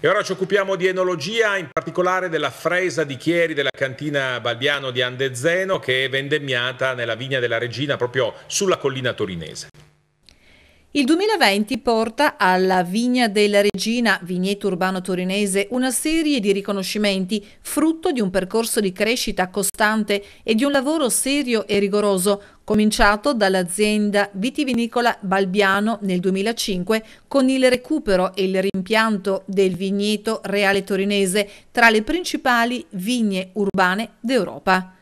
E ora ci occupiamo di enologia, in particolare della fresa di Chieri della cantina Balbiano di Andezeno che è vendemmiata nella vigna della regina proprio sulla collina torinese. Il 2020 porta alla Vigna della Regina, vigneto urbano torinese, una serie di riconoscimenti, frutto di un percorso di crescita costante e di un lavoro serio e rigoroso, cominciato dall'azienda vitivinicola Balbiano nel 2005 con il recupero e il rimpianto del vigneto reale torinese tra le principali vigne urbane d'Europa.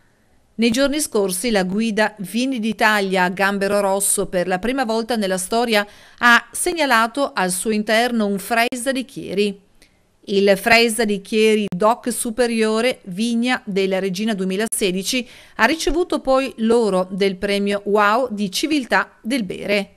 Nei giorni scorsi la guida Vini d'Italia a Gambero Rosso per la prima volta nella storia ha segnalato al suo interno un Freisa di Chieri. Il Freisa di Chieri DOC Superiore Vigna della Regina 2016 ha ricevuto poi l'oro del premio WOW di Civiltà del Bere.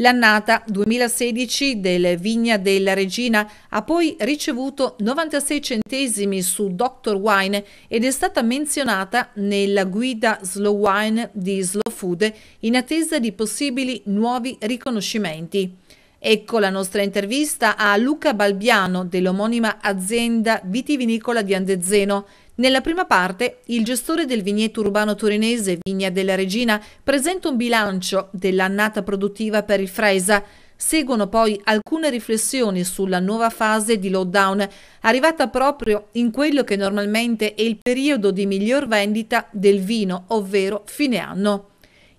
L'annata 2016 del Vigna della Regina ha poi ricevuto 96 centesimi su Dr. Wine ed è stata menzionata nella guida Slow Wine di Slow Food in attesa di possibili nuovi riconoscimenti. Ecco la nostra intervista a Luca Balbiano dell'omonima azienda vitivinicola di Andezzeno. Nella prima parte, il gestore del vigneto urbano torinese Vigna della Regina presenta un bilancio dell'annata produttiva per il Fresa. Seguono poi alcune riflessioni sulla nuova fase di lockdown, arrivata proprio in quello che normalmente è il periodo di miglior vendita del vino, ovvero fine anno.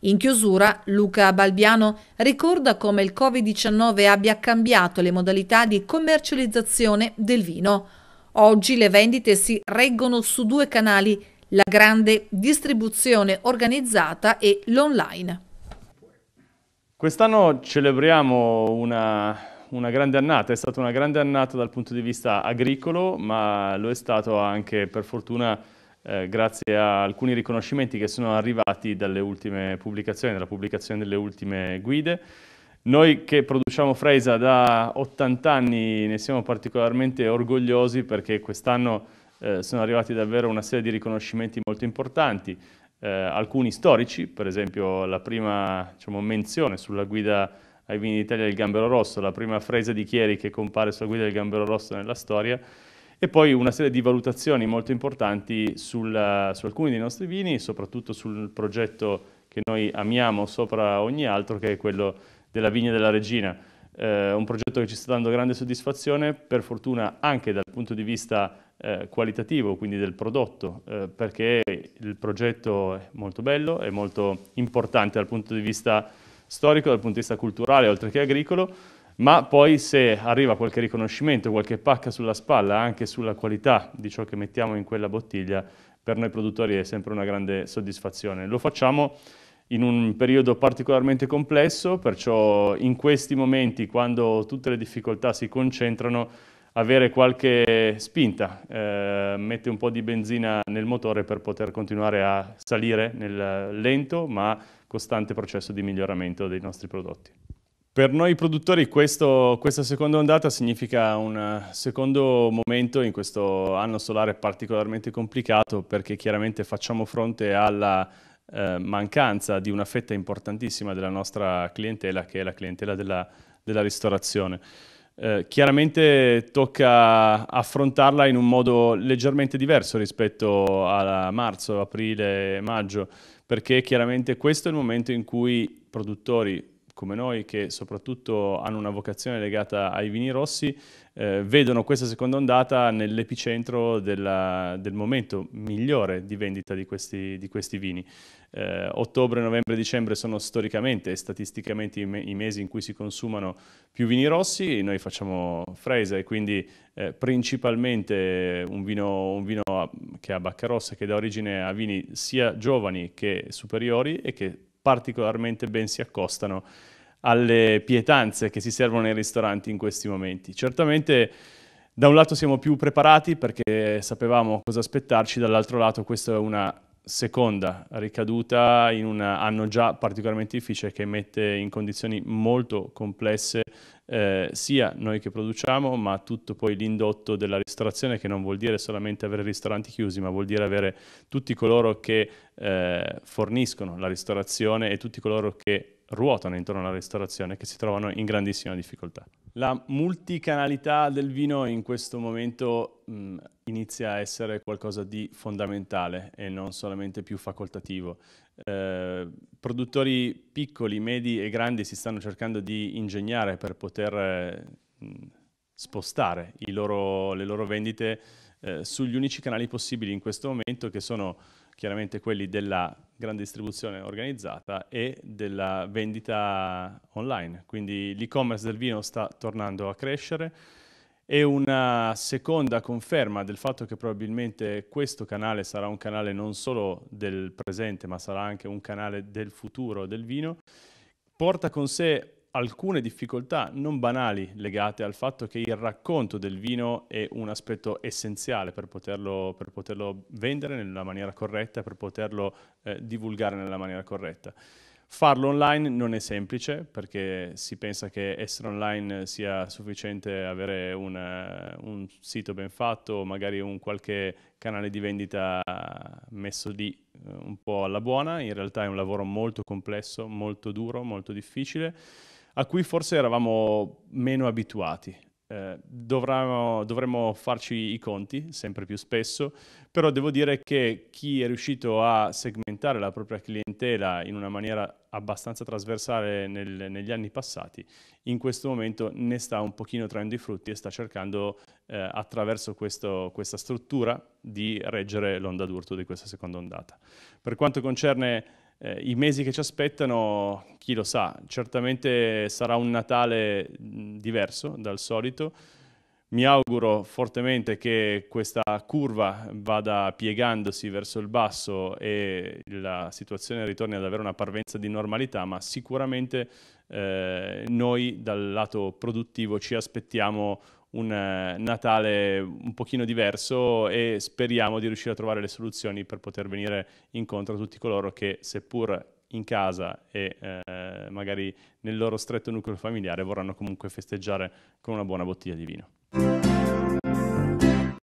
In chiusura, Luca Balbiano ricorda come il Covid-19 abbia cambiato le modalità di commercializzazione del vino. Oggi le vendite si reggono su due canali, la grande distribuzione organizzata e l'online. Quest'anno celebriamo una, una grande annata, è stata una grande annata dal punto di vista agricolo, ma lo è stato anche per fortuna eh, grazie a alcuni riconoscimenti che sono arrivati dalle ultime pubblicazioni, dalla pubblicazione delle ultime guide. Noi che produciamo Freisa da 80 anni ne siamo particolarmente orgogliosi perché quest'anno eh, sono arrivati davvero una serie di riconoscimenti molto importanti, eh, alcuni storici, per esempio la prima diciamo, menzione sulla guida ai vini d'Italia del Gambero Rosso, la prima Freisa di Chieri che compare sulla guida del Gambero Rosso nella storia, e poi una serie di valutazioni molto importanti sul, su alcuni dei nostri vini, soprattutto sul progetto che noi amiamo sopra ogni altro, che è quello della Vigna della Regina. Eh, un progetto che ci sta dando grande soddisfazione, per fortuna anche dal punto di vista eh, qualitativo, quindi del prodotto, eh, perché il progetto è molto bello, è molto importante dal punto di vista storico, dal punto di vista culturale, oltre che agricolo, ma poi se arriva qualche riconoscimento, qualche pacca sulla spalla anche sulla qualità di ciò che mettiamo in quella bottiglia, per noi produttori è sempre una grande soddisfazione. Lo facciamo in un periodo particolarmente complesso, perciò in questi momenti, quando tutte le difficoltà si concentrano, avere qualche spinta, eh, mette un po' di benzina nel motore per poter continuare a salire nel lento ma costante processo di miglioramento dei nostri prodotti. Per noi produttori questo, questa seconda ondata significa un secondo momento in questo anno solare particolarmente complicato perché chiaramente facciamo fronte alla eh, mancanza di una fetta importantissima della nostra clientela che è la clientela della, della ristorazione. Eh, chiaramente tocca affrontarla in un modo leggermente diverso rispetto a marzo, aprile, maggio perché chiaramente questo è il momento in cui produttori come noi che soprattutto hanno una vocazione legata ai vini rossi eh, vedono questa seconda ondata nell'epicentro del momento migliore di vendita di questi, di questi vini. Eh, ottobre, novembre, dicembre sono storicamente e statisticamente i, me i, mesi in cui si consumano più vini rossi, noi facciamo fresa e quindi eh, principalmente un vino, un vino a, che ha bacca rossa che dà origine a vini sia giovani che superiori e che particolarmente ben si accostano alle pietanze che si servono nei ristoranti in questi momenti. Certamente da un lato siamo più preparati perché sapevamo cosa aspettarci, dall'altro lato questa è una seconda ricaduta in un anno già particolarmente difficile che mette in condizioni molto complesse eh, sia noi che produciamo ma tutto poi l'indotto della ristorazione che non vuol dire solamente avere ristoranti chiusi ma vuol dire avere tutti coloro che eh, forniscono la ristorazione e tutti coloro che ruotano intorno alla ristorazione che si trovano in grandissima difficoltà. La multicanalità del vino in questo momento mh, mm, inizia a essere qualcosa di fondamentale e non solamente più facoltativo. Eh, produttori piccoli, medi e grandi si stanno cercando di ingegnare per poter eh, mm, spostare loro, le loro vendite eh, sugli unici canali possibili in questo momento che sono chiaramente quelli della grande distribuzione organizzata e della vendita online. Quindi l'e-commerce del vino sta tornando a crescere e una seconda conferma del fatto che probabilmente questo canale sarà un canale non solo del presente ma sarà anche un canale del futuro del vino porta con sé alcune difficoltà non banali legate al fatto che il racconto del vino è un aspetto essenziale per poterlo, per poterlo vendere nella maniera corretta, per poterlo eh, divulgare nella maniera corretta. Farlo online non è semplice perché si pensa che essere online sia sufficiente avere un, un sito ben fatto, magari un qualche canale di vendita messo lì eh, un po' alla buona, in realtà è un lavoro molto complesso, molto duro, molto difficile a cui forse eravamo meno abituati. Eh, dovremmo, farci i conti sempre più spesso, però devo dire che chi è riuscito a segmentare la propria clientela in una maniera abbastanza trasversale nel, negli anni passati, in questo momento ne sta un pochino traendo i frutti e sta cercando eh, attraverso questo, questa struttura di reggere l'onda d'urto di questa seconda ondata. Per quanto concerne eh, i mesi che ci aspettano, chi lo sa, certamente sarà un Natale mm, diverso dal solito. Mi auguro fortemente che questa curva vada piegandosi verso il basso e la situazione ritorni ad avere una parvenza di normalità, ma sicuramente eh, noi dal lato produttivo ci aspettiamo un eh, Natale un pochino diverso e speriamo di riuscire a trovare le soluzioni per poter venire incontro a tutti coloro che seppur in casa e eh, magari nel loro stretto nucleo familiare vorranno comunque festeggiare con una buona bottiglia di vino.